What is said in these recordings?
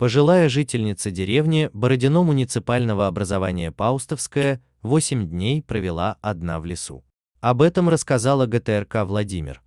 пожилая жительница деревни Бородино муниципального образования Паустовская 8 дней провела одна в лесу. Об этом рассказала ГТРК Владимир.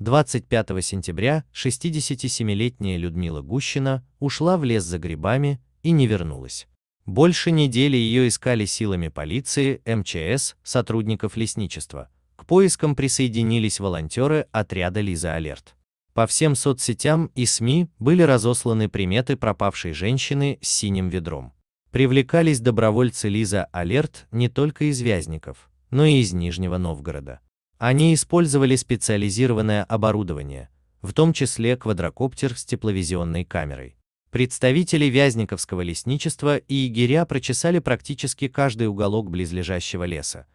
25 сентября 67-летняя Людмила Гущина ушла в лес за грибами и не вернулась. Больше недели ее искали силами полиции, МЧС, сотрудников лесничества. К поискам присоединились волонтеры отряда «Лиза Алерт». По всем соцсетям и СМИ были разосланы приметы пропавшей женщины с синим ведром. Привлекались добровольцы Лиза Алерт не только из Вязников, но и из Нижнего Новгорода. Они использовали специализированное оборудование, в том числе квадрокоптер с тепловизионной камерой. Представители Вязниковского лесничества и егеря прочесали практически каждый уголок близлежащего леса,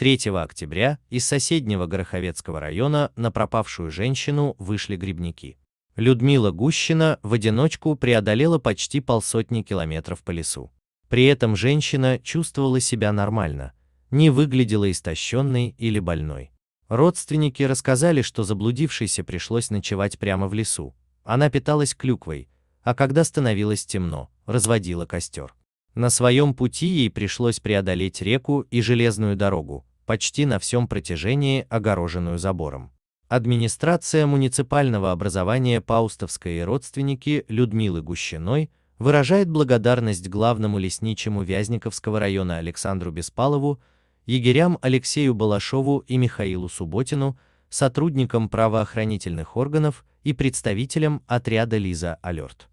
3 октября из соседнего Гороховецкого района на пропавшую женщину вышли грибники. Людмила Гущина в одиночку преодолела почти полсотни километров по лесу. При этом женщина чувствовала себя нормально, не выглядела истощенной или больной. Родственники рассказали, что заблудившейся пришлось ночевать прямо в лесу. Она питалась клюквой, а когда становилось темно, разводила костер. На своем пути ей пришлось преодолеть реку и железную дорогу, почти на всем протяжении огороженную забором. Администрация муниципального образования Паустовской и родственники Людмилы Гущиной выражает благодарность главному лесничему Вязниковского района Александру Беспалову, егерям Алексею Балашову и Михаилу Субботину, сотрудникам правоохранительных органов и представителям отряда Лиза Алерт.